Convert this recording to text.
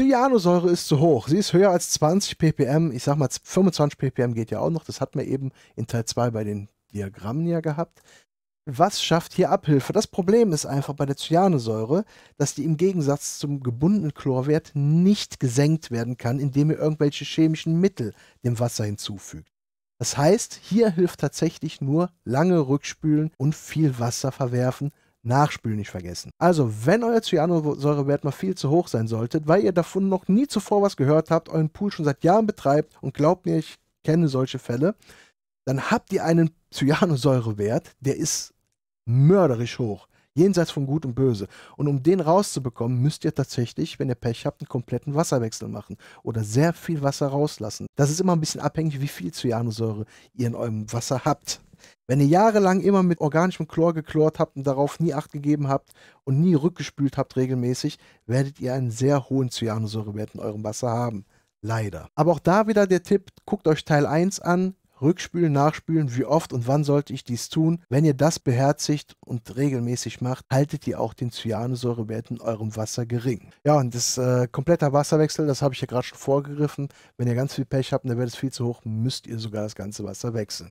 Cyanosäure ist zu hoch. Sie ist höher als 20 ppm. Ich sag mal, 25 ppm geht ja auch noch. Das hatten wir eben in Teil 2 bei den Diagrammen ja gehabt. Was schafft hier Abhilfe? Das Problem ist einfach bei der Cyanosäure, dass die im Gegensatz zum gebundenen Chlorwert nicht gesenkt werden kann, indem ihr irgendwelche chemischen Mittel dem Wasser hinzufügt. Das heißt, hier hilft tatsächlich nur lange Rückspülen und viel Wasser verwerfen, Nachspülen nicht vergessen. Also, wenn euer Cyanosäurewert mal viel zu hoch sein sollte, weil ihr davon noch nie zuvor was gehört habt, euren Pool schon seit Jahren betreibt und glaubt mir, ich kenne solche Fälle, dann habt ihr einen Cyanosäurewert, der ist mörderisch hoch. Jenseits von Gut und Böse. Und um den rauszubekommen, müsst ihr tatsächlich, wenn ihr Pech habt, einen kompletten Wasserwechsel machen oder sehr viel Wasser rauslassen. Das ist immer ein bisschen abhängig, wie viel Cyanosäure ihr in eurem Wasser habt. Wenn ihr jahrelang immer mit organischem Chlor geklort habt und darauf nie Acht gegeben habt und nie rückgespült habt regelmäßig, werdet ihr einen sehr hohen Cyanosäurewert in eurem Wasser haben. Leider. Aber auch da wieder der Tipp, guckt euch Teil 1 an, Rückspülen, nachspülen, wie oft und wann sollte ich dies tun? Wenn ihr das beherzigt und regelmäßig macht, haltet ihr auch den Cyanosäurewert in eurem Wasser gering. Ja, und das äh, kompletter Wasserwechsel, das habe ich ja gerade schon vorgegriffen. Wenn ihr ganz viel Pech habt und der Wert ist viel zu hoch, müsst ihr sogar das ganze Wasser wechseln.